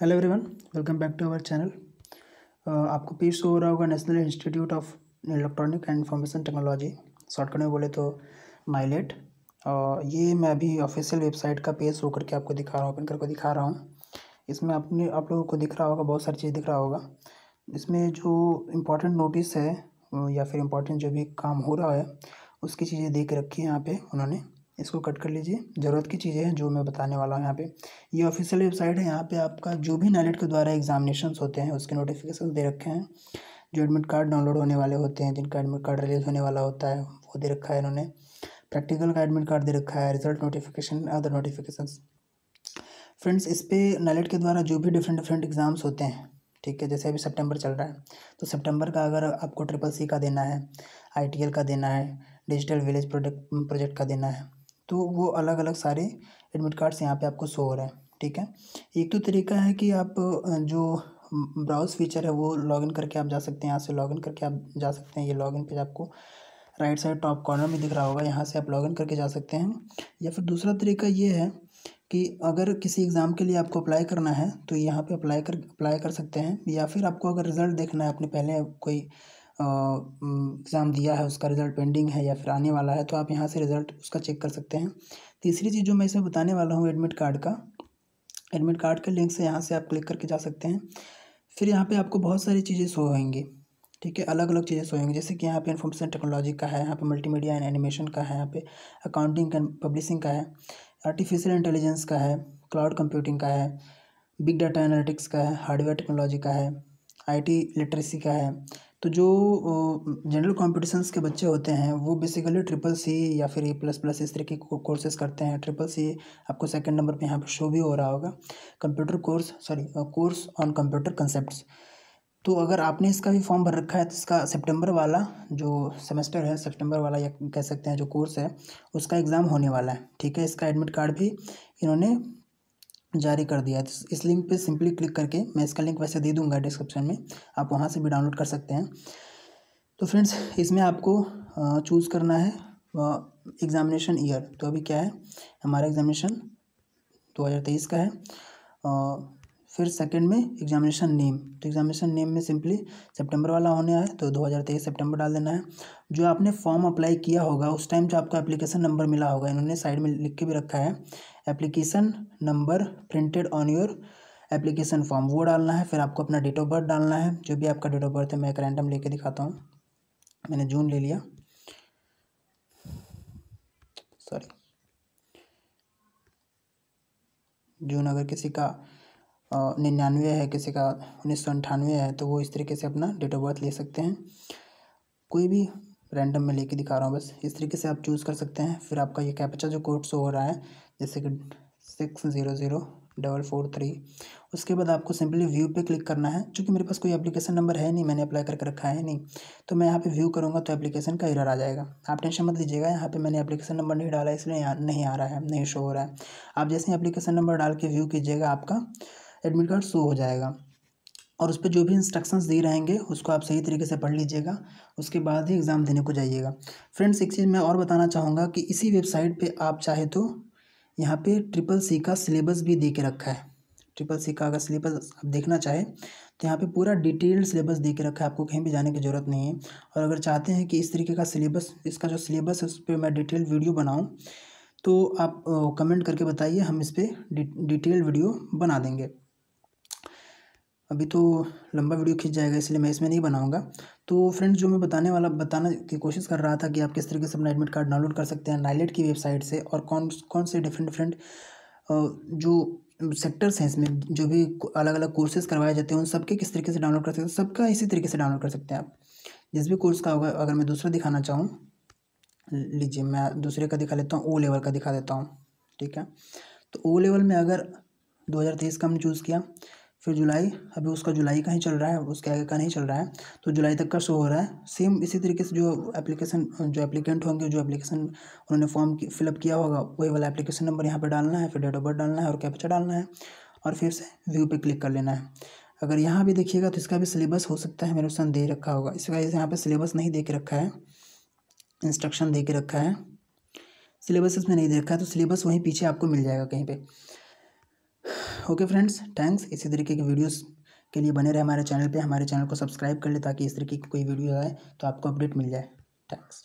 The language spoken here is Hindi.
hello everyone welcome back to our channel आपको पेश शो हो रहा होगा national institute of electronic and information technology shortcut में बोले तो माइलेट और uh, ये मैं अभी ऑफिशियल वेबसाइट का पेज शो करके आपको दिखा रहा हूँ ओपन करके दिखा रहा हूँ इसमें अपने आप लोगों को दिख रहा होगा बहुत सारी चीज़ दिख रहा होगा इसमें जो इम्पोर्टेंट नोटिस है या फिर इम्पोर्टेंट जो भी काम हो रहा है उसकी चीज़ें देख रखी है यहाँ पर उन्होंने इसको कट कर लीजिए ज़रूरत की चीज़ें हैं जो मैं बताने वाला हूँ यहाँ पे ये ऑफिशियल वेबसाइट है यहाँ पे आपका जो भी नैलेट के द्वारा एग्जामिनेशन होते हैं उसके नोटिफिकेशन दे रखे हैं जो एडमिट कार्ड डाउनलोड होने वाले होते हैं जिनका एडमिट कार्ड रिलीज होने वाला होता है वो दे रखा है इन्होंने प्रैक्टिकल का एडमिट कार्ड दे रखा है result notification other notification friends इस पर नैलेट के द्वारा जो भी डिफरेंट डिफरेंट एग्ज़ाम्स होते हैं ठीक है जैसे अभी सेप्टेम्बर चल रहा है तो सेप्टेम्बर का अगर आपको ट्रिपल सी का देना है आई का देना है डिजिटल विलेज प्रोडक्ट प्रोजेक्ट का देना है तो वो अलग अलग सारे एडमिट कार्ड्स यहाँ पे आपको शो हो रहा है ठीक है एक तो तरीका है कि आप जो ब्राउज फीचर है वो लॉगिन करके आप जा सकते हैं यहाँ से लॉगिन करके आप जा सकते हैं ये लॉगिन पेज आपको राइट साइड टॉप कॉर्नर में दिख रहा होगा यहाँ से आप लॉगिन करके जा सकते हैं या फिर दूसरा तरीका ये है कि अगर किसी एग्ज़ाम के लिए आपको अप्लाई करना है तो यहाँ पे अप्लाई कर अप्लाई कर सकते हैं या फिर आपको अगर रिज़ल्ट देखना है आपने पहले कोई एग्ज़ाम दिया है उसका रिज़ल्ट पेंडिंग है या फिर आने वाला है तो आप यहाँ से रिज़ल्ट उसका चेक कर सकते हैं तीसरी चीज़ जो मैं इसमें बताने वाला हूँ एडमिट कार्ड का एडमिट कार्ड के लिंक से यहाँ से आप क्लिक करके जा सकते हैं फिर यहाँ पे आपको बहुत सारी चीज़ें शो होंगी ठीक है अलग अलग चीज़ें शो होंगी जैसे कि यहाँ पे इन्फॉर्मेशन टेक्नोलॉजी का है यहाँ पे मल्टीमीडिया एंड एनिमेशन का है यहाँ पे अकाउंटिंग एंड पब्लिशिंग का है आर्टिफिशियल इंटेलिजेंस का है क्लाउड कंप्यूटिंग का है बिग डाटा एनालिटिक्स का है हार्डवेयर टेक्नोलॉजी का है आईटी लिटरेसी का है तो जो जनरल कॉम्पिटिशन्स के बच्चे होते हैं वो बेसिकली ट्रिपल सी या फिर ए प्लस प्लस इस तरह के कोर्सेज करते हैं ट्रिपल सी आपको सेकंड नंबर पे यहाँ पर शो भी हो रहा होगा computer course sorry course on computer concept तो अगर आपने इसका भी फॉर्म भर रखा है तो इसका सितंबर वाला जो सेमेस्टर है सितंबर वाला या कह सकते हैं जो कोर्स है उसका एग्ज़ाम होने वाला है ठीक है इसका एडमिट कार्ड भी इन्होंने जारी कर दिया है तो इस लिंक पे सिंपली क्लिक करके मैं इसका लिंक वैसे दे दूंगा डिस्क्रिप्शन में आप वहाँ से भी डाउनलोड कर सकते हैं तो फ्रेंड्स इसमें आपको चूज़ करना है एग्ज़ामिनेशन ईयर तो अभी क्या है हमारा एग्ज़ामिनेशन दो का है फिर सेकंड में एग्जामिनेशन नेम तो एग्जामिनेशन नेम में सिंपली सितंबर वाला होने आए तो 2023 सितंबर डाल देना है जो आपने फॉर्म अप्लाई किया होगा उस टाइम जो आपको एप्लीकेशन नंबर मिला होगा इन्होंने साइड में लिख के भी रखा है application number printed on your application form वो डालना है फिर आपको अपना डेट ऑफ बर्थ डालना है जो भी आपका डेट ऑफ बर्थ है मैं एक रैंडम लेके दिखाता हूँ मैंने जून ले लिया सॉरी जून अगर किसी का निन्यानवे है किसी का उन्नीस सौ अंठानवे है तो वो इस तरीके से अपना डेट ऑफ बर्थ ले सकते हैं कोई भी रैंडम में लेके दिखा रहा हूँ बस इस तरीके से आप चूज़ कर सकते हैं फिर आपका ये कैप्चा जो कोड शो हो रहा है जैसे कि six zero zero double four three उसके बाद आपको सिंपली व्यू पे क्लिक करना है क्योंकि मेरे पास कोई एप्लीकेशन नंबर है नहीं मैंने अप्लाई करके रखा है नहीं तो मैं यहाँ पे व्यू करूँगा तो एप्लीकेशन का एरर आ जाएगा आप टेंशन मत लीजिएगा यहाँ पे मैंने एप्लीकेशन नंबर नहीं डाला इसलिए यहाँ नहीं आ रहा है नहीं शो हो रहा है आप जैसे ही एप्लीकेशन नंबर डाल के व्यू कीजिएगा आपका एडमिट कार्ड शो हो जाएगा और उस पर जो भी इंस्ट्रक्शंस दिए रहेंगे उसको आप सही तरीके से पढ़ लीजिएगा उसके बाद ही एग्ज़ाम देने को जाइएगा फ्रेंड्स एक चीज़ मैं और बताना चाहूँगा कि इसी वेबसाइट पे आप चाहे तो यहाँ पे ट्रिपल सी का सिलेबस भी दे के रखा है ट्रिपल सी का अगर सिलेबस आप देखना चाहे तो यहाँ पे पूरा डिटेल्ड सिलेबस दे के रखा है आपको कहीं भी जाने की ज़रूरत नहीं है और अगर चाहते हैं कि इस तरीके का सिलेबस इसका जो सिलेबस है उस पर मैं डिटेल वीडियो बनाऊँ तो आप कमेंट करके बताइए हम इस पर डिटेल वीडियो बना देंगे अभी तो लंबा वीडियो खींच जाएगा इसलिए मैं इसमें नहीं बनाऊंगा तो फ्रेंड्स जो मैं बताने वाला बताने की कोशिश कर रहा था कि आप किस तरीके से अपना एडमिट कार्ड डाउनलोड कर सकते हैं नाइलेट की वेबसाइट से और कौन कौन से डिफरेंट डिफरेंट जो सेक्टर्स हैं इसमें जो भी अलग अलग कोर्सेज करवाए जाते हैं उन सबके किस तरीके से डाउनलोड कर सकते हैं सबका इसी तरीके से डाउनलोड कर सकते हैं आप जिस भी कोर्स का होगा अगर मैं दूसरा दिखाना चाहूँ लीजिए मैं दूसरे का दिखा लेता हूँ ओ लेवल का दिखा देता हूँ ठीक है तो ओ लेवल में अगर तेईस का हमने चूज़ किया फिर जुलाई अभी उसका जुलाई का ही चल रहा है उसके आगे का नहीं चल रहा है तो जुलाई तक का शो हो रहा है सेम इसी तरीके से जो एप्लीकेशन जो एप्लीकेंट होंगे जो एप्लीकेशन उन्होंने फॉर्म की, फिलअप किया होगा वही वाला एप्लीकेशन नंबर यहाँ पर डालना है फिर डेट ऑफ बर्थ डालना है और कैप्चा डालना है और फिर से व्यू पे क्लिक कर लेना है अगर यहाँ भी देखिएगा तो इसका भी सिलेबस हो सकता है मेरे उसने दे रखा होगा इसका यहाँ पर सिलेबस नहीं दे के रखा है इंस्ट्रक्शन दे के रखा है सिलेबस इसमें नहीं दे रखा है तो सिलेबस वहीं पीछे आपको मिल जाएगा कहीं पर ओके फ्रेंड्स थैंक्स इसी तरीके की वीडियोस के लिए बने रहे हमारे चैनल पे हमारे चैनल को सब्सक्राइब कर ले ताकि इस तरीके की कोई वीडियो आए तो आपको अपडेट मिल जाए थैंक्स